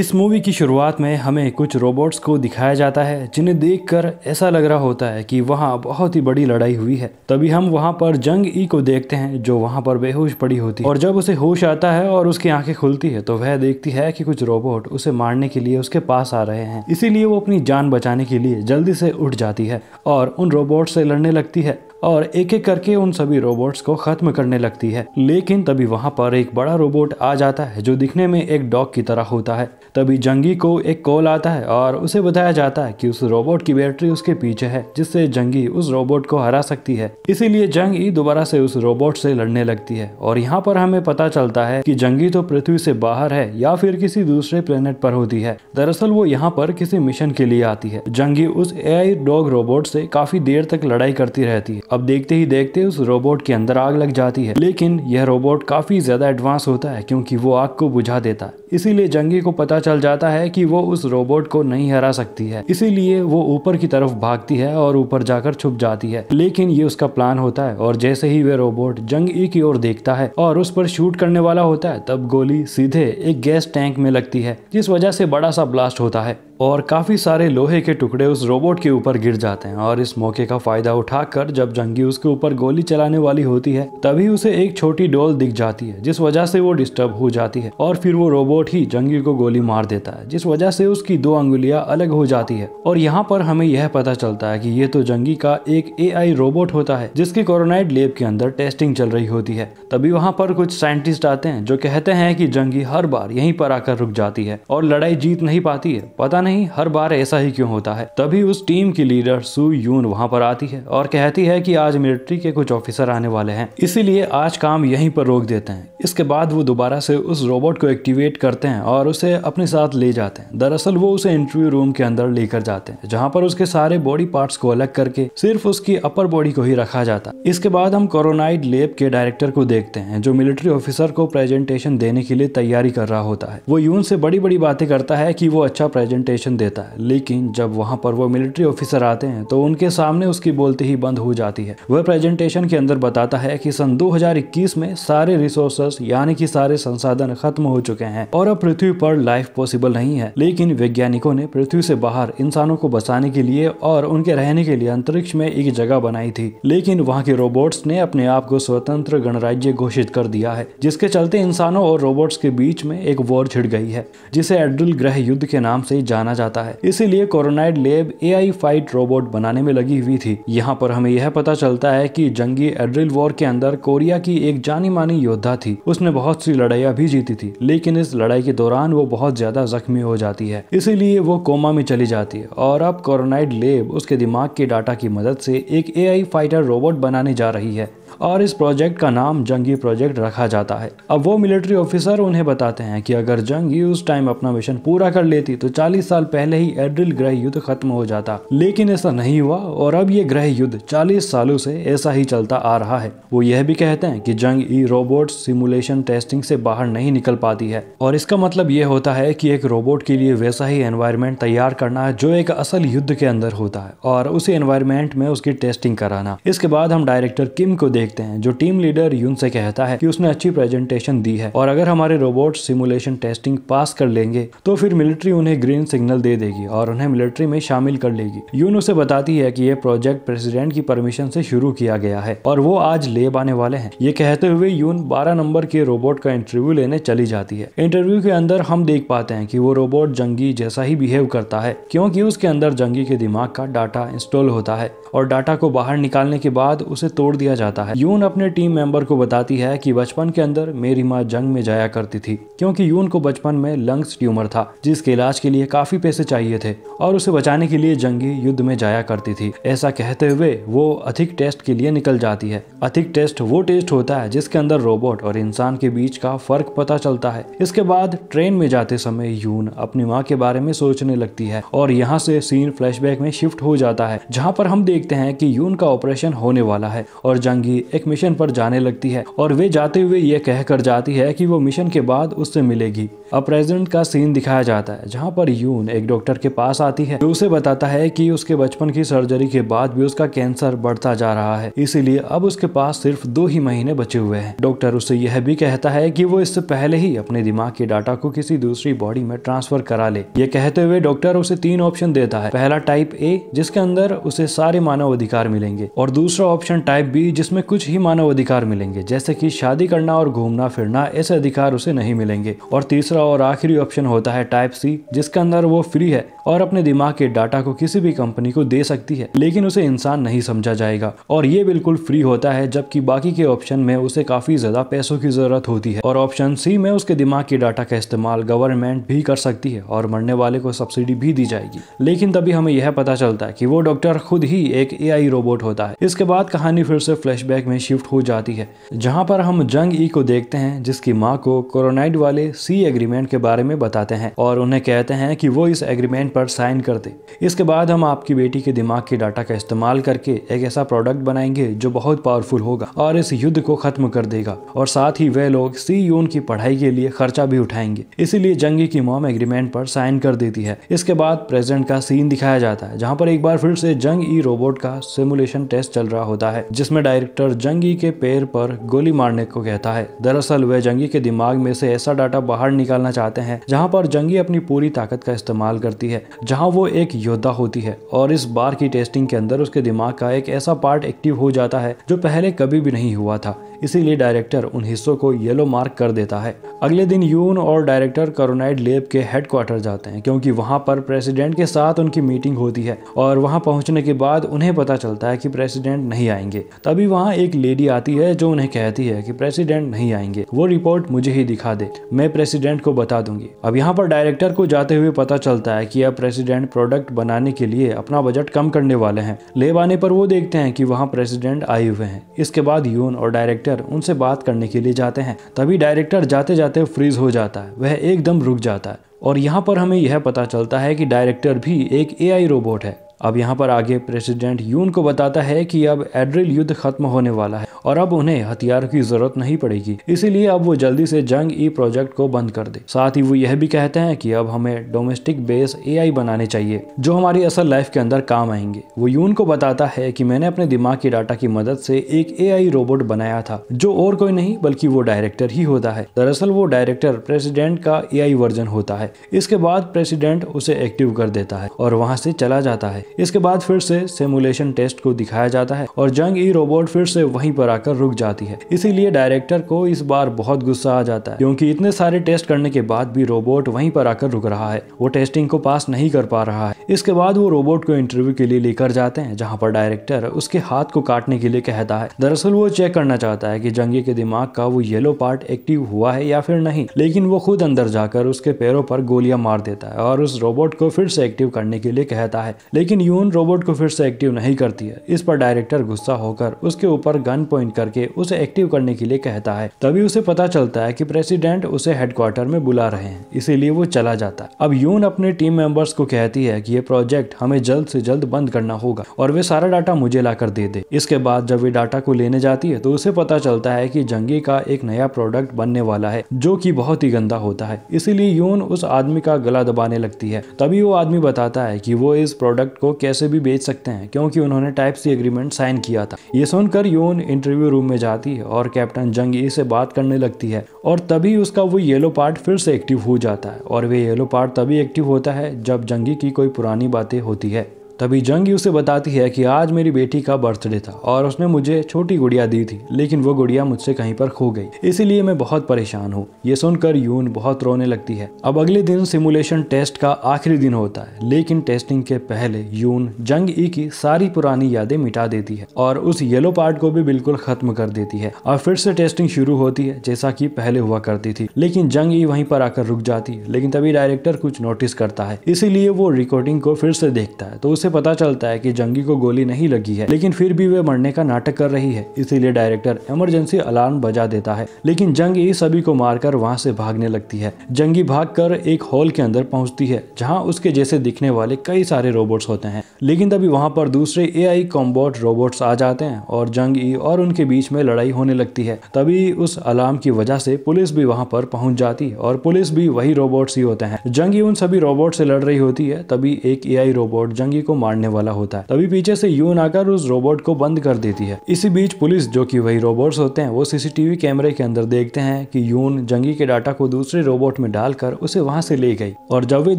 इस मूवी की शुरुआत में हमें कुछ रोबोट्स को दिखाया जाता है जिन्हें देखकर ऐसा लग रहा होता है कि वहाँ बहुत ही बड़ी लड़ाई हुई है तभी हम वहाँ पर जंग ई को देखते हैं जो वहाँ पर बेहोश पड़ी होती है और जब उसे होश आता है और उसकी आंखें खुलती है तो वह देखती है कि कुछ रोबोट उसे मारने के लिए उसके पास आ रहे हैं इसीलिए वो अपनी जान बचाने के लिए जल्दी से उठ जाती है और उन रोबोट से लड़ने लगती है और एक एक करके उन सभी रोबोट्स को खत्म करने लगती है लेकिन तभी वहाँ पर एक बड़ा रोबोट आ जाता है जो दिखने में एक डॉग की तरह होता है तभी जंगी को एक कॉल आता है और उसे बताया जाता है कि उस रोबोट की बैटरी उसके पीछे है जिससे जंगी उस रोबोट को हरा सकती है इसीलिए जंगी दोबारा से उस रोबोट से लड़ने लगती है और यहाँ पर हमें पता चलता है की जंगी तो पृथ्वी से बाहर है या फिर किसी दूसरे प्लेनेट पर होती है दरअसल वो यहाँ पर किसी मिशन के लिए आती है जंगी उस एआई डॉग रोबोट से काफी देर तक लड़ाई करती रहती है अब देखते ही देखते उस रोबोट के अंदर आग लग जाती है लेकिन यह रोबोट काफ़ी ज़्यादा एडवांस होता है क्योंकि वो आग को बुझा देता है इसीलिए जंगी को पता चल जाता है कि वो उस रोबोट को नहीं हरा सकती है इसीलिए वो ऊपर की तरफ भागती है और ऊपर जाकर छुप जाती है लेकिन ये उसका प्लान होता है और जैसे ही वह रोबोट जंगी की ओर देखता है और उस पर शूट करने वाला होता है तब गोली सीधे एक गैस टैंक में लगती है जिस वजह से बड़ा सा ब्लास्ट होता है और काफ़ी सारे लोहे के टुकड़े उस रोबोट के ऊपर गिर जाते हैं और इस मौके का फ़ायदा उठाकर जब जंगी उसके ऊपर गोली चलाने वाली होती है तभी उसे एक छोटी डोल दिख जाती है जिस वजह से वो डिस्टर्ब हो जाती है और फिर वो रोबोट ही जंगी को गोली मार देता है जिस वजह से उसकी दो अंगुलियां अलग हो जाती है और यहाँ पर हमें यह पता चलता है की ये तो जंगी का एक ए रोबोट होता है जिसकी कोरोनाइड लेब के अंदर टेस्टिंग चल रही होती है तभी वहाँ पर कुछ साइंटिस्ट आते हैं जो कहते हैं की जंगी हर बार यही पर आकर रुक जाती है और लड़ाई जीत नहीं पाती है पता नहीं नहीं हर बार ऐसा ही क्यों होता है तभी उस टीम की लीडर सू यून वहाँ पर आती है और कहती है कि आज मिलिट्री के कुछ ऑफिसर आने वाले हैं इसीलिए आज काम यहीं पर रोक देते हैं इसके बाद वो दोबारा से उस रोबोट को एक्टिवेट करते हैं और उसे अपने साथ ले जाते हैं दरअसल वो उसे इंटरव्यू रूम के अंदर लेकर जाते हैं जहाँ पर उसके सारे बॉडी पार्ट्स को अलग करके सिर्फ उसकी अपर बॉडी को ही रखा जाता इसके बाद हम कोरोनाइड लेब के डायरेक्टर को देखते हैं जो मिलिट्री ऑफिसर को प्रेजेंटेशन देने के लिए तैयारी कर रहा होता है वो यून से बड़ी बड़ी बातें करता है की वो अच्छा प्रेजेंटेशन इंविटेशन देता है लेकिन जब वहाँ पर वो मिलिट्री ऑफिसर आते हैं तो उनके सामने उसकी बोलती ही बंद हो जाती है वह प्रेजेंटेशन के अंदर बताता है कि सन 2021 में सारे रिसोर्सेस यानी कि सारे संसाधन खत्म हो चुके हैं और अब पृथ्वी पर लाइफ पॉसिबल नहीं है लेकिन वैज्ञानिकों ने पृथ्वी से बाहर इंसानों को बचाने के लिए और उनके रहने के लिए अंतरिक्ष में एक जगह बनाई थी लेकिन वहाँ के रोबोट्स ने अपने आप को स्वतंत्र गणराज्य घोषित कर दिया है जिसके चलते इंसानों और रोबोट्स के बीच में एक वॉर छिड़ गई है जिसे एड्रिल ग्रह युद्ध के नाम से जाना जाना जाता है इसीलिए कोरोनाइड लेब ए फाइट रोबोट बनाने में लगी हुई थी यहाँ पर हमें यह पता चलता है की जंगी एड्रिल वॉर के अंदर कोरिया की एक जानी मानी योद्धा थी उसने बहुत सी लड़ाइया भी जीती थी लेकिन इस लड़ाई के दौरान वो बहुत ज्यादा जख्मी हो जाती है इसीलिए वो कोमा में चली जाती है और अब कोरोनाइड लेब उसके दिमाग के डाटा की मदद से एक एआई फाइटर रोबोट बनाने जा रही है और इस प्रोजेक्ट का नाम जंगी प्रोजेक्ट रखा जाता है अब वो मिलिट्री ऑफिसर उन्हें बताते हैं कि अगर जंगी उस टाइम अपना मिशन पूरा कर लेती तो 40 साल पहले ही एड्रिल ग्रह युद्ध खत्म हो जाता लेकिन ऐसा नहीं हुआ और अब ये ग्रह युद्ध 40 सालों से ऐसा ही चलता आ रहा है वो यह भी कहते हैं कि जंग ई रोबोट सिमुलेशन टेस्टिंग से बाहर नहीं निकल पाती है और इसका मतलब ये होता है की एक रोबोट के लिए वैसा ही एनवायरमेंट तैयार करना है जो एक असल युद्ध के अंदर होता है और उसी एनवायरमेंट में उसकी टेस्टिंग कराना इसके बाद हम डायरेक्टर किम को देख देखते हैं जो टीम लीडर यून से कहता है कि उसने अच्छी प्रेजेंटेशन दी है और अगर हमारे रोबोट सिमुलेशन टेस्टिंग पास कर लेंगे तो फिर मिलिट्री उन्हें ग्रीन सिग्नल दे देगी और उन्हें मिलिट्री में शामिल कर लेगी यून उसे बताती है की ये प्रोजेक्ट प्रेसिडेंट की परमिशन से शुरू किया गया है और वो आज लेब आने वाले हैं ये कहते हुए यून बारह नंबर के रोबोट का इंटरव्यू लेने चली जाती है इंटरव्यू के अंदर हम देख पाते हैं की वो रोबोट जंगी जैसा ही बिहेव करता है क्योंकि उसके अंदर जंगी के दिमाग का डाटा इंस्टॉल होता है और डाटा को बाहर निकालने के बाद उसे तोड़ दिया जाता है है यून अपने टीम मेंबर को बताती है कि बचपन के अंदर मेरी माँ जंग में जाया करती थी क्योंकि यून को बचपन में लंग्स ट्यूमर था जिसके इलाज के लिए काफी पैसे चाहिए थे और उसे बचाने के लिए जंगी युद्ध में जाया करती थी ऐसा कहते हुए वो अधिक टेस्ट के लिए निकल जाती है अधिक टेस्ट वो टेस्ट होता है जिसके अंदर रोबोट और इंसान के बीच का फर्क पता चलता है इसके बाद ट्रेन में जाते समय यून अपनी माँ के बारे में सोचने लगती है और यहाँ से सीन फ्लैशबैक में शिफ्ट हो जाता है जहाँ पर हम देखते हैं कि यून का ऑपरेशन होने वाला है और जंगी एक मिशन पर जाने लगती है और वे जाते हुए ये कहकर जाती है कि वो मिशन के बाद उससे मिलेगी अब प्रेजेंट का सीन दिखाया जाता है जहाँ पर यून एक डॉक्टर के पास आती है जो उसे बताता है कि उसके बचपन की सर्जरी के बाद भी उसका कैंसर बढ़ता जा रहा है इसीलिए अब उसके पास सिर्फ दो ही महीने बचे हुए हैं डॉक्टर उसे यह भी कहता है कि वो इससे पहले ही अपने दिमाग के डाटा को किसी दूसरी बॉडी में ट्रांसफर करा ले ये कहते हुए डॉक्टर उसे तीन ऑप्शन देता है पहला टाइप ए जिसके अंदर उसे सारे मानव अधिकार मिलेंगे और दूसरा ऑप्शन टाइप बी जिसमें कुछ ही मानव अधिकार मिलेंगे जैसे कि शादी करना और घूमना फिरना ऐसे अधिकार उसे नहीं मिलेंगे और तीसरा और आखिरी ऑप्शन होता है टाइप सी जिसके अंदर वो फ्री है और अपने दिमाग के डाटा को किसी भी कंपनी को दे सकती है लेकिन उसे इंसान नहीं समझा जाएगा और ये बिल्कुल फ्री होता है जबकि बाकी के ऑप्शन में उसे काफी ज्यादा पैसों की जरूरत होती है और ऑप्शन सी में उसके दिमाग के डाटा का इस्तेमाल गवर्नमेंट भी कर सकती है और मरने वाले को सब्सिडी भी दी जाएगी लेकिन तभी हमें यह पता चलता है कि वो डॉक्टर खुद ही एक ए रोबोट होता है इसके बाद कहानी फिर से फ्लैश अटैक में शिफ्ट हो जाती है जहां पर हम जंग ई को देखते हैं जिसकी माँ को कोरोनाइड वाले सी एग्रीमेंट के बारे में बताते हैं और उन्हें कहते हैं कि वो इस एग्रीमेंट पर साइन कर दे इसके बाद हम आपकी बेटी के दिमाग के डाटा का इस्तेमाल करके एक ऐसा प्रोडक्ट बनाएंगे जो बहुत पावरफुल होगा और इस युद्ध को खत्म कर देगा और साथ ही वह लोग सी यून की पढ़ाई के लिए खर्चा भी उठाएंगे इसीलिए जंगी की मॉम एग्रीमेंट पर साइन कर देती है इसके बाद प्रेजेंट का सीन दिखाया जाता है जहाँ पर एक बार फिर से जंग ई रोबोट का सिमुलेशन टेस्ट चल रहा होता है जिसमें डायरेक्टर डॉक्टर जंगी के पैर पर गोली मारने को कहता है दरअसल वह जंगी के दिमाग में से ऐसा डाटा बाहर निकालना चाहते हैं जहाँ पर जंगी अपनी पूरी ताकत का इस्तेमाल करती है जहाँ वो एक योद्धा होती है और इस बार की टेस्टिंग के अंदर उसके दिमाग का एक ऐसा पार्ट एक्टिव हो जाता है जो पहले कभी भी नहीं हुआ था इसीलिए डायरेक्टर उन हिस्सों को येलो मार्क कर देता है अगले दिन यून और डायरेक्टर करोनाइड लेब के हेडक्वार्टर जाते हैं क्योंकि वहाँ पर प्रेसिडेंट के साथ उनकी मीटिंग होती है और वहाँ पहुँचने के बाद उन्हें पता चलता है कि प्रेसिडेंट नहीं आएंगे तभी वहाँ एक लेडी आती है जो उन्हें कहती है कि प्रेसिडेंट नहीं आएंगे वो रिपोर्ट मुझे ही दिखा दे मैं प्रेसिडेंट को बता दूंगी अब यहाँ पर डायरेक्टर को जाते हुए पता चलता है की अब प्रेसिडेंट प्रोडक्ट बनाने के लिए अपना बजट कम करने वाले हैं लेब आने पर वो देखते हैं कि वहाँ प्रेसिडेंट आए हुए हैं इसके बाद यून और डायरेक्टर डायरेक्टर उनसे बात करने के लिए जाते हैं तभी डायरेक्टर जाते जाते फ्रीज हो जाता है वह एकदम रुक जाता है और यहाँ पर हमें यह पता चलता है कि डायरेक्टर भी एक एआई रोबोट है अब यहाँ पर आगे प्रेसिडेंट यून को बताता है कि अब एड्रिल युद्ध खत्म होने वाला है और अब उन्हें हथियार की जरूरत नहीं पड़ेगी इसीलिए अब वो जल्दी से जंग ई प्रोजेक्ट को बंद कर दे साथ ही वो यह भी कहते हैं कि अब हमें डोमेस्टिक बेस एआई बनाने चाहिए जो हमारी असल लाइफ के अंदर काम आएंगे वो यून को बताता है की मैंने अपने दिमाग की डाटा की मदद से एक ए रोबोट बनाया था जो और कोई नहीं बल्कि वो डायरेक्टर ही होता है दरअसल वो डायरेक्टर प्रेसिडेंट का ए वर्जन होता है इसके बाद प्रेसिडेंट उसे एक्टिव कर देता है और वहाँ से चला जाता है इसके बाद फिर से सिमुलेशन टेस्ट को दिखाया जाता है और जंग ई रोबोट फिर से वहीं पर आकर रुक जाती है इसीलिए डायरेक्टर को इस बार बहुत गुस्सा आ जाता है क्योंकि इतने सारे टेस्ट करने के बाद भी रोबोट वहीं पर आकर रुक रहा है वो टेस्टिंग को पास नहीं कर पा रहा है इसके बाद वो रोबोट को इंटरव्यू के लिए लेकर जाते हैं जहाँ पर डायरेक्टर उसके हाथ को काटने के लिए कहता है दरअसल वो चेक करना चाहता है की जंगी के दिमाग का वो येलो पार्ट एक्टिव हुआ है या फिर नहीं लेकिन वो खुद अंदर जाकर उसके पैरों पर गोलियां मार देता है और उस रोबोट को फिर से एक्टिव करने के लिए कहता है लेकिन यून रोबोट को फिर से एक्टिव नहीं करती है इस पर डायरेक्टर गुस्सा होकर उसके ऊपर गन पॉइंट करके उसे एक्टिव करने के लिए कहता है तभी उसे पता चलता है कि प्रेसिडेंट उसे हेडक्वार्टर में बुला रहे हैं इसीलिए वो चला जाता है अब यून अपने टीम मेंबर्स को कहती है की ये प्रोजेक्ट हमें जल्द ऐसी जल्द बंद करना होगा और वे सारा डाटा मुझे ला दे दे इसके बाद जब वे डाटा को लेने जाती है तो उसे पता चलता है की जंगी का एक नया प्रोडक्ट बनने वाला है जो की बहुत ही गंदा होता है इसीलिए यून उस आदमी का गला दबाने लगती है तभी वो आदमी बताता है कि वो इस प्रोडक्ट को कैसे भी बेच सकते हैं क्योंकि उन्होंने टाइप सी एग्रीमेंट साइन किया था ये सुनकर योन इंटरव्यू रूम में जाती है और कैप्टन जंग e से बात करने लगती है और तभी उसका वो येलो पार्ट फिर से एक्टिव हो जाता है और वे येलो पार्ट तभी एक्टिव होता है जब जंगी e की कोई पुरानी बातें होती है तभी जंगी उसे बताती है कि आज मेरी बेटी का बर्थडे था और उसने मुझे छोटी गुड़िया दी थी लेकिन वो गुड़िया मुझसे कहीं पर खो गई इसीलिए मैं बहुत परेशान हूँ ये सुनकर यून बहुत रोने लगती है अब अगले दिन सिमुलेशन टेस्ट का आखिरी दिन होता है लेकिन टेस्टिंग के पहले यून जंग ई की सारी पुरानी यादें मिटा देती है और उस येलो पार्ट को भी बिल्कुल खत्म कर देती है और फिर से टेस्टिंग शुरू होती है जैसा की पहले हुआ करती थी लेकिन जंग ई वहीं पर आकर रुक जाती है लेकिन तभी डायरेक्टर कुछ नोटिस करता है इसीलिए वो रिकॉर्डिंग को फिर से देखता है तो उस उसे पता चलता है कि जंगी को गोली नहीं लगी है लेकिन फिर भी वे मरने का नाटक कर रही है इसीलिए डायरेक्टर इमरजेंसी अलार्म बजा देता है लेकिन जंग इस सभी को मारकर वहाँ से भागने लगती है जंगी भाग एक हॉल के अंदर पहुंचती है जहाँ उसके जैसे दिखने वाले कई सारे रोबोट्स होते हैं लेकिन तभी वहाँ पर दूसरे ए आई कॉम्बोट रोबोट्स आ जाते हैं और जंग ई और उनके बीच में लड़ाई होने लगती है तभी उस अलार्म की वजह से पुलिस भी वहाँ पर पहुंच जाती है और पुलिस भी वही रोबोट्स ही होते हैं जंगी उन सभी रोबोट से लड़ रही होती है तभी एक ए रोबोट जंगी को को मारने वाला होता है तभी पीछे से यून आकर उस रोबोट को बंद कर देती है इसी बीच पुलिस जो की वही रोबोट्स होते हैं वो सीसीटीवी कैमरे के अंदर देखते हैं कि यून जंगी के डाटा को दूसरे रोबोट में डालकर उसे वहां से ले गई और जब वे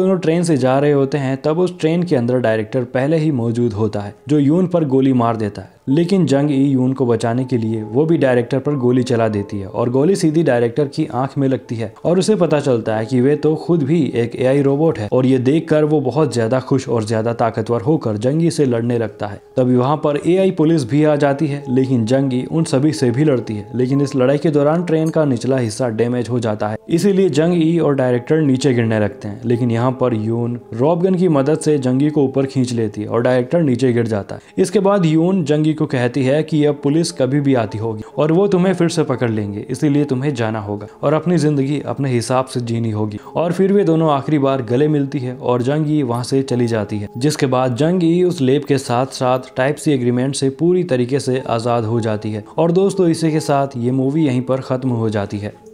दोनों ट्रेन से जा रहे होते हैं तब उस ट्रेन के अंदर डायरेक्टर पहले ही मौजूद होता है जो यून पर गोली मार देता है लेकिन जंग ई यून को बचाने के लिए वो भी डायरेक्टर पर गोली चला देती है और गोली सीधी डायरेक्टर की आंख में लगती है और उसे पता चलता है कि वे तो खुद भी एक एआई रोबोट है और ये देखकर वो बहुत ज्यादा खुश और ज्यादा ताकतवर होकर जंगी से लड़ने लगता है तभी वहाँ पर ए पुलिस भी आ जाती है लेकिन जंगी उन सभी से भी लड़ती है लेकिन इस लड़ाई के दौरान ट्रेन का निचला हिस्सा डैमेज हो जाता है इसीलिए जंग ई और डायरेक्टर नीचे गिरने लगते हैं लेकिन यहाँ पर यून रॉबगन की मदद से जंगी को ऊपर खींच लेती है और डायरेक्टर नीचे गिर जाता है इसके बाद यून जंगी को कहती है कि अब पुलिस कभी भी आती होगी और वो तुम्हें फिर से पकड़ लेंगे इसीलिए तुम्हें जाना होगा और अपनी जिंदगी अपने हिसाब से जीनी होगी और फिर वे दोनों आखिरी बार गले मिलती है और जंगी वहाँ से चली जाती है जिसके बाद जंगी उस लेप के साथ साथ टाइप सी एग्रीमेंट से पूरी तरीके से आज़ाद हो जाती है और दोस्तों इसी के साथ ये मूवी यहीं पर ख़त्म हो जाती है